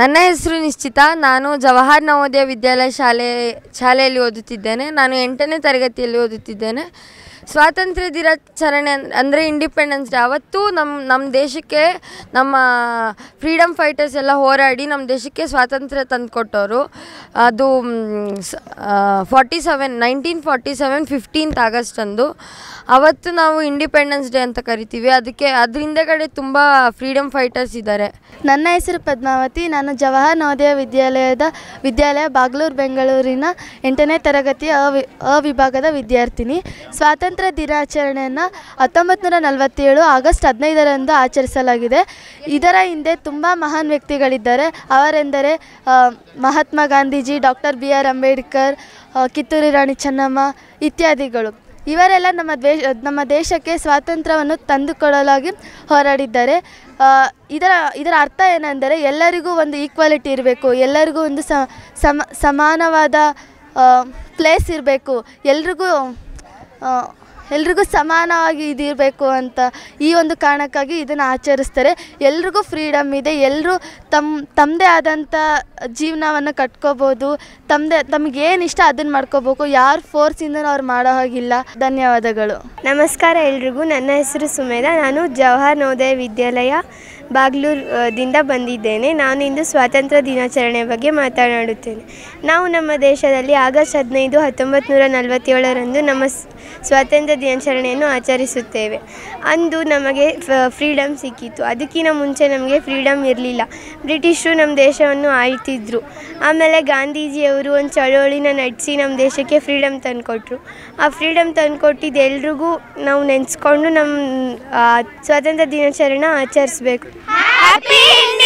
ನನ್ನ ಹೆಸರು ನಿಶ್ಚಿತ ನಾನು ಜವಾಹರ್ ನವೋದಯ ವಿದ್ಯಾಲಯ ಶಾಲೆ ಶಾಲೆಯಲ್ಲಿ ಓದುತ್ತಿದ್ದೇನೆ ನಾನು ಎಂಟನೇ ತರಗತಿಯಲ್ಲಿ ಓದುತ್ತಿದ್ದೇನೆ ಸ್ವಾತಂತ್ರ್ಯ ದಿನಾಚರಣೆ ಅಂದರೆ ಇಂಡಿಪೆಂಡೆನ್ಸ್ ಡೇ ಅವತ್ತು ನಮ್ಮ ನಮ್ಮ ದೇಶಕ್ಕೆ ನಮ್ಮ ಫ್ರೀಡಮ್ ಫೈಟರ್ಸ್ ಎಲ್ಲ ಹೋರಾಡಿ ನಮ್ಮ ದೇಶಕ್ಕೆ ಸ್ವಾತಂತ್ರ್ಯ ತಂದುಕೊಟ್ಟವರು ಅದು forty seven nineteen forty seven fifteenth August ಅಂದು ಅವತ್ತು ನಾವು ಇಂಡಿಪೆಂಡೆನ್ಸ್ ಡೇ ಅಂತ ಕರಿತೀವಿ ಅದಕ್ಕೆ ಅದ್ರ ಹಿಂದೆಗಡೆ ತುಂಬ ಫ್ರೀಡಮ್ ಫೈಟರ್ಸ್ ಇದ್ದಾರೆ ನನ್ನ ಹೆಸರು ಪದ್ಮಾವತಿ ನಾನು ಜವಾಹರ್ ನವೋದಯ ವಿದ್ಯಾಲಯದ ವಿದ್ಯಾಲಯ ಬಾಗ್ಲೂರು ಬೆಂಗಳೂರಿನ ಎಂಟನೇ ತರಗತಿಯ ಅವಿ ಅವಿಭಾಗದ ವಿದ್ಯಾರ್ಥಿನಿ ಸ್ವಾತಂತ್ರ್ಯ ಸ್ವಾತಂತ್ರ್ಯ ದಿನಾಚರಣೆಯನ್ನು ಹತ್ತೊಂಬತ್ತು ನೂರ ನಲವತ್ತೇಳು ಆಗಸ್ಟ್ ಹದಿನೈದರಂದು ಆಚರಿಸಲಾಗಿದೆ ಇದರ ಹಿಂದೆ ತುಂಬ ಮಹಾನ್ ವ್ಯಕ್ತಿಗಳಿದ್ದಾರೆ ಅವರೆಂದರೆ Mahatma Gandhiji doctor B R Ambedkar ಕಿತ್ತೂರಿ ರಾಣಿ ಚೆನ್ನಮ್ಮ ಇತ್ಯಾದಿಗಳು ಇವರೆಲ್ಲ ನಮ್ಮ ದೇಶ ನಮ್ಮ ದೇಶಕ್ಕೆ ಸ್ವಾತಂತ್ರ್ಯವನ್ನು ತಂದುಕೊಡಲಾಗಿ ಹೋರಾಡಿದ್ದಾರೆ ಇದರ ಇದರ ಅರ್ಥ ಏನೆಂದರೆ ಎಲ್ಲರಿಗೂ ಒಂದು ಈಕ್ವಾಲಿಟಿ ಇರಬೇಕು ಎಲ್ಲರಿಗೂ ಒಂದು ಸಮಾನವಾದ ಪ್ಲೇಸ್ ಇರಬೇಕು ಎಲ್ರಿಗೂ ಎಲ್ರಿಗೂ ಸಮಾನವಾಗಿ ಇದಿರಬೇಕು ಅಂತ ಈ ಒಂದು ಕಾರಣಕ್ಕಾಗಿ ಇದನ್ನು ಆಚರಿಸ್ತಾರೆ ಎಲ್ರಿಗೂ ಫ್ರೀಡಮ್ ಇದೆ ಎಲ್ಲರೂ ತಮ್ಮ ತಮ್ಮದೇ ಆದಂಥ ಜೀವನವನ್ನು ಕಟ್ಕೋಬೋದು ತಮ್ಮದೇ ತಮಗೇನು ಇಷ್ಟ ಅದನ್ನು ಮಾಡ್ಕೋಬೇಕು ಯಾರು ಫೋರ್ಸಿಂದ ಅವ್ರು ಮಾಡೋ ಹಾಗಿಲ್ಲ ಧನ್ಯವಾದಗಳು ನಮಸ್ಕಾರ ಎಲ್ರಿಗೂ ನನ್ನ ಹೆಸರು ಸುಮೇಧ ನಾನು ಜವಾಹರ್ ನವೋದಯ ವಿದ್ಯಾಲಯ ಬಾಗ್ಲೂರ್ದಿಂದ ಬಂದಿದ್ದೇನೆ ನಾನು ಇಂದು ಸ್ವಾತಂತ್ರ್ಯ ದಿನಾಚರಣೆ ಬಗ್ಗೆ ಮಾತನಾಡುತ್ತೇನೆ ನಾವು ನಮ್ಮ ದೇಶದಲ್ಲಿ ಆಗಸ್ಟ್ ಹದಿನೈದು ಹತ್ತೊಂಬತ್ತು ನೂರ ನಲವತ್ತೇಳರಂದು ನಮ್ಮ ಸ್ವಾತಂತ್ರ್ಯ ದಿನಾಚರಣೆಯನ್ನು ಆಚರಿಸುತ್ತೇವೆ ಅಂದು ನಮಗೆ ಫ್ರೀಡಮ್ ಸಿಕ್ಕಿತ್ತು ಅದಕ್ಕಿಂತ ಮುಂಚೆ ನಮಗೆ ಫ್ರೀಡಮ್ ಇರಲಿಲ್ಲ ಬ್ರಿಟಿಷರು ನಮ್ಮ ದೇಶವನ್ನು ಆಳ್ತಿದ್ರು ಆಮೇಲೆ ಗಾಂಧೀಜಿಯವರು ಒಂದು ಚಳವಳಿನ ನಡೆಸಿ ನಮ್ಮ ದೇಶಕ್ಕೆ ಫ್ರೀಡಮ್ ತಂದುಕೊಟ್ರು ಆ ಫ್ರೀಡಮ್ ತಂದುಕೊಟ್ಟಿದ್ದು ಎಲ್ರಿಗೂ ನಾವು ನೆನೆಸ್ಕೊಂಡು ನಮ್ಮ ಸ್ವಾತಂತ್ರ್ಯ ದಿನಾಚರಣೆ ಆಚರಿಸ್ಬೇಕು